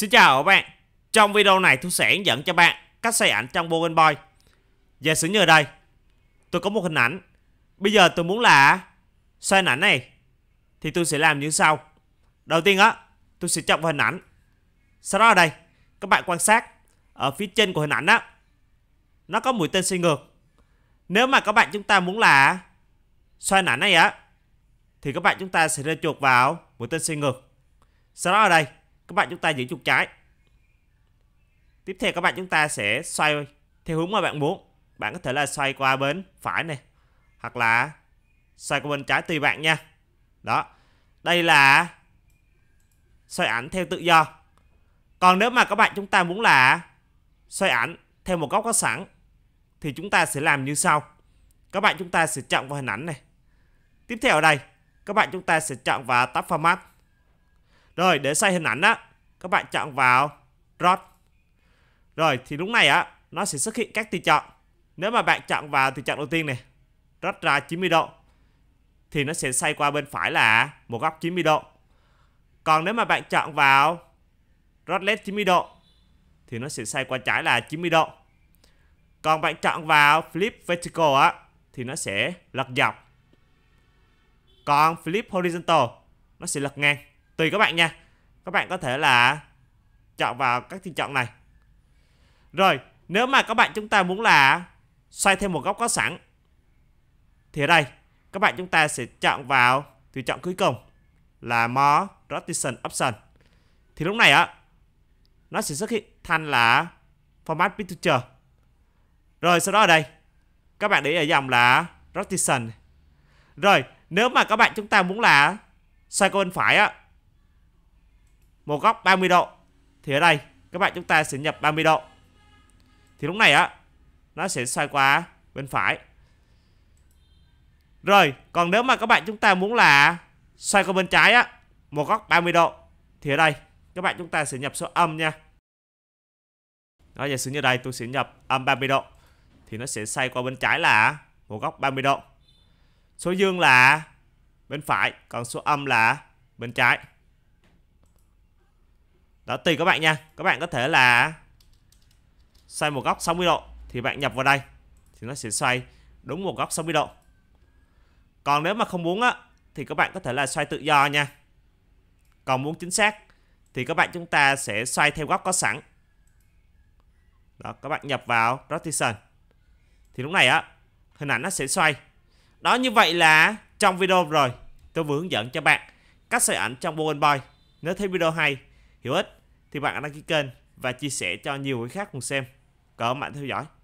Xin chào các bạn Trong video này tôi sẽ hướng dẫn cho bạn cách xây ảnh trong Bogen Boy Giả sử như ở đây Tôi có một hình ảnh Bây giờ tôi muốn là xoay ảnh này Thì tôi sẽ làm như sau Đầu tiên á tôi sẽ chọn hình ảnh Sau đó ở đây các bạn quan sát Ở phía trên của hình ảnh á Nó có mũi tên xoay ngược Nếu mà các bạn chúng ta muốn là xoay ảnh này á Thì các bạn chúng ta sẽ rơi chuột vào mũi tên xoay ngược Sau đó ở đây các bạn chúng ta giữ chuột trái tiếp theo các bạn chúng ta sẽ xoay theo hướng mà bạn muốn bạn có thể là xoay qua bên phải này hoặc là xoay qua bên trái tùy bạn nha đó đây là xoay ảnh theo tự do còn nếu mà các bạn chúng ta muốn là xoay ảnh theo một góc có sẵn thì chúng ta sẽ làm như sau các bạn chúng ta sẽ chọn vào hình ảnh này tiếp theo ở đây các bạn chúng ta sẽ chọn vào tab format rồi để xoay hình ảnh đó các bạn chọn vào rod rồi thì lúc này á nó sẽ xuất hiện các tùy chọn nếu mà bạn chọn vào tùy chọn đầu tiên này rod ra 90 độ thì nó sẽ xoay qua bên phải là một góc 90 độ còn nếu mà bạn chọn vào rod led 90 độ thì nó sẽ xoay qua trái là 90 độ còn bạn chọn vào flip vertical á thì nó sẽ lật dọc còn flip horizontal nó sẽ lật ngang tùy các bạn nha các bạn có thể là chọn vào các tùy chọn này rồi nếu mà các bạn chúng ta muốn là xoay thêm một góc có sẵn thì ở đây các bạn chúng ta sẽ chọn vào tùy chọn cuối cùng là more rotation option thì lúc này á nó sẽ xuất hiện thành là format picture rồi sau đó ở đây các bạn để ở dòng là rotation rồi nếu mà các bạn chúng ta muốn là xoay qua bên phải á một góc 30 độ thì ở đây các bạn chúng ta sẽ nhập 30 độ thì lúc này á nó sẽ xoay qua bên phải rồi còn nếu mà các bạn chúng ta muốn là xoay qua bên trái á một góc 30 độ thì ở đây các bạn chúng ta sẽ nhập số âm nha đó giả sử như đây tôi sẽ nhập âm 30 độ thì nó sẽ xoay qua bên trái là một góc 30 độ số dương là bên phải còn số âm là bên trái đó tùy các bạn nha Các bạn có thể là Xoay một góc 60 độ Thì bạn nhập vào đây Thì nó sẽ xoay đúng một góc 60 độ Còn nếu mà không muốn á Thì các bạn có thể là xoay tự do nha Còn muốn chính xác Thì các bạn chúng ta sẽ xoay theo góc có sẵn Đó các bạn nhập vào Rotation Thì lúc này á Hình ảnh nó sẽ xoay Đó như vậy là trong video rồi Tôi vừa hướng dẫn cho bạn cách xoay ảnh trong Bowen Boy Nếu thấy video hay, hữu ích thì bạn hãy đăng ký kênh và chia sẻ cho nhiều người khác cùng xem. Cảm ơn bạn theo dõi.